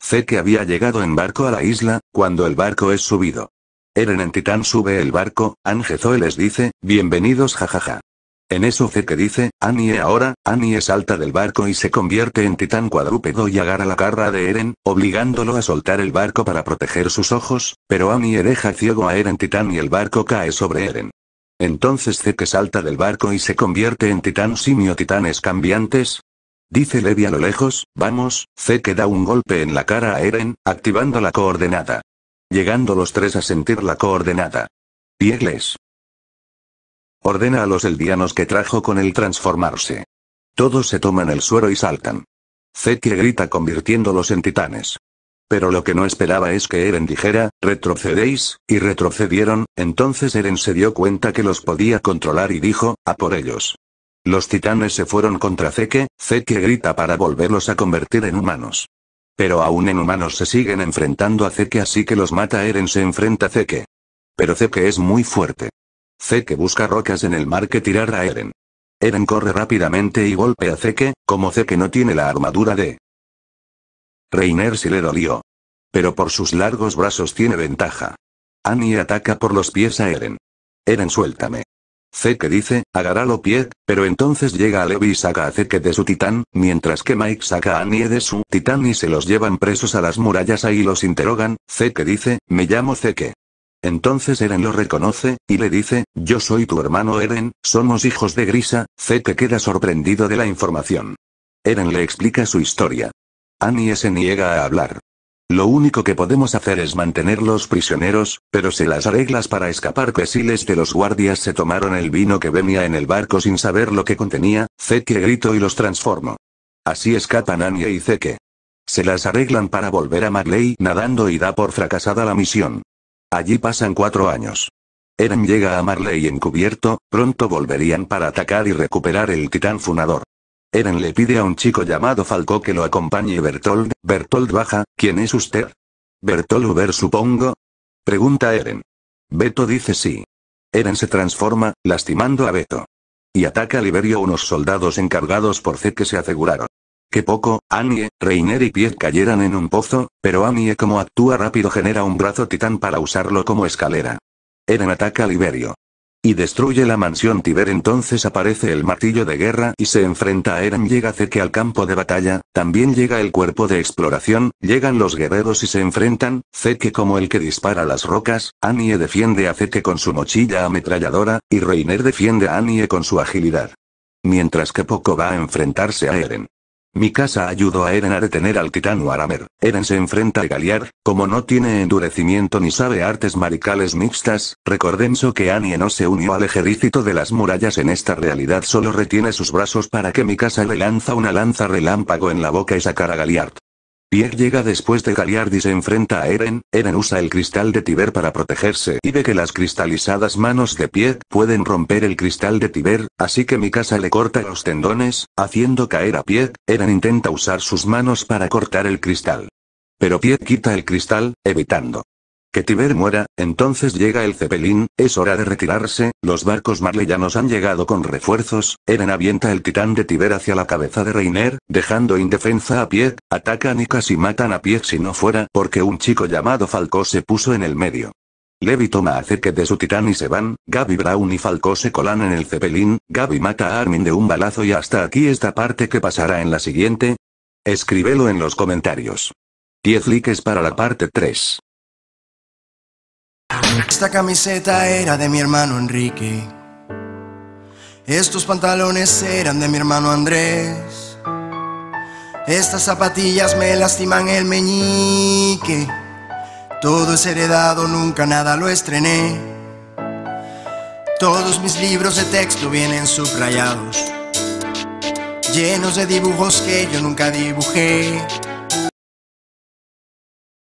Sé que había llegado en barco a la isla, cuando el barco es subido. Eren en Titán sube el barco, Zoe les dice, bienvenidos jajaja. En eso fe que dice, Annie e ahora, Annie salta del barco y se convierte en titán cuadrúpedo y agarra la cara de Eren, obligándolo a soltar el barco para proteger sus ojos, pero Annie e deja ciego a Eren titán y el barco cae sobre Eren. Entonces que salta del barco y se convierte en titán simio titanes cambiantes. Dice Levi a lo lejos, vamos, que da un golpe en la cara a Eren, activando la coordenada. Llegando los tres a sentir la coordenada. Piegles. Ordena a los eldianos que trajo con el transformarse. Todos se toman el suero y saltan. Zeke grita convirtiéndolos en titanes. Pero lo que no esperaba es que Eren dijera, retrocedéis, y retrocedieron, entonces Eren se dio cuenta que los podía controlar y dijo, a por ellos. Los titanes se fueron contra Zeke, Zeke grita para volverlos a convertir en humanos. Pero aún en humanos se siguen enfrentando a Zeke así que los mata Eren se enfrenta a Zeke. Pero Zeke es muy fuerte. Zeke que busca rocas en el mar que tirar a Eren. Eren corre rápidamente y golpea a Zeke, como Zeke no tiene la armadura de... Reiner si le dolió. Pero por sus largos brazos tiene ventaja. Annie ataca por los pies a Eren. Eren suéltame. Zeke dice, lo pie, pero entonces llega a Levi y saca a Zeke de su titán, mientras que Mike saca a Annie de su titán y se los llevan presos a las murallas ahí los interrogan, Zeke dice, me llamo Zeke. Entonces Eren lo reconoce, y le dice, yo soy tu hermano Eren, somos hijos de Grisa, Zeke queda sorprendido de la información. Eren le explica su historia. Annie se niega a hablar. Lo único que podemos hacer es mantenerlos prisioneros, pero se las arreglas para escapar que si les de los guardias se tomaron el vino que venía en el barco sin saber lo que contenía, Zeke gritó y los transformó. Así escapan Annie y Zeke. Se las arreglan para volver a Magley nadando y da por fracasada la misión. Allí pasan cuatro años. Eren llega a Marley encubierto, pronto volverían para atacar y recuperar el titán funador. Eren le pide a un chico llamado Falco que lo acompañe Bertold, Bertold baja, ¿quién es usted? Bertold Uber supongo. Pregunta Eren. Beto dice sí. Eren se transforma, lastimando a Beto. Y ataca a Liberio unos soldados encargados por C que se aseguraron que poco, Annie, e, Reiner y Piet cayeran en un pozo, pero Annie e, como actúa rápido genera un brazo titán para usarlo como escalera. Eren ataca a Liberio. Y destruye la mansión Tiber entonces aparece el martillo de guerra y se enfrenta a Eren llega cerca al campo de batalla, también llega el cuerpo de exploración, llegan los guerreros y se enfrentan, Zeke como el que dispara las rocas, Annie e defiende a Zeke con su mochila ametralladora, y Reiner defiende a Annie con su agilidad. Mientras que Poco va a enfrentarse a Eren. Mikasa ayudó a Eren a detener al titán Warhammer. Eren se enfrenta a Galiard, como no tiene endurecimiento ni sabe artes maricales mixtas, recordemos que Annie no se unió al ejército de las murallas en esta realidad solo retiene sus brazos para que Mikasa le lanza una lanza relámpago en la boca y sacar a Galiard. Pierre llega después de Galiardi se enfrenta a Eren, Eren usa el cristal de Tiber para protegerse y ve que las cristalizadas manos de Pie pueden romper el cristal de Tiber, así que Mikasa le corta los tendones, haciendo caer a Pie, Eren intenta usar sus manos para cortar el cristal. Pero Pierre quita el cristal, evitando que Tiber muera, entonces llega el Zeppelin, es hora de retirarse, los barcos marleyanos han llegado con refuerzos, Eren avienta el titán de Tiber hacia la cabeza de Reiner, dejando indefensa a Pie, atacan y casi matan a Pie si no fuera porque un chico llamado Falco se puso en el medio. Levi toma a que de su titán y se van, Gaby Brown y Falco se colan en el Zeppelin, Gaby mata a Armin de un balazo y hasta aquí esta parte que pasará en la siguiente. Escríbelo en los comentarios. 10 likes para la parte 3. Esta camiseta era de mi hermano Enrique. Estos pantalones eran de mi hermano Andrés. Estas zapatillas me lastiman el meñique. Todo es heredado, nunca nada lo estrené. Todos mis libros de texto vienen subrayados, llenos de dibujos que yo nunca dibujé.